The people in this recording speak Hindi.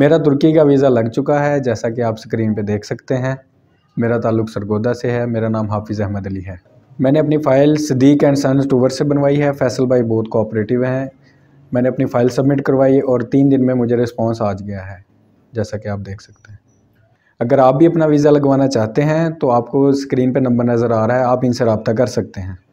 मेरा तुर्की का वीज़ा लग चुका है जैसा कि आप स्क्रीन पे देख सकते हैं मेरा ताल्लुक सरगोदा से है मेरा नाम हाफिज़ अहमद अली है मैंने अपनी फ़ाइल सदीक एंड सन्स टूवर से बनवाई है फैसल भाई बहुत कोऑपरेटिव हैं मैंने अपनी फ़ाइल सबमिट करवाई और तीन दिन में मुझे रिस्पॉन्स आ गया है जैसा कि आप देख सकते हैं अगर आप भी अपना वीज़ा लगवाना चाहते हैं तो आपको स्क्रीन पर नंबर नज़र आ रहा है आप इनसे रबता कर सकते हैं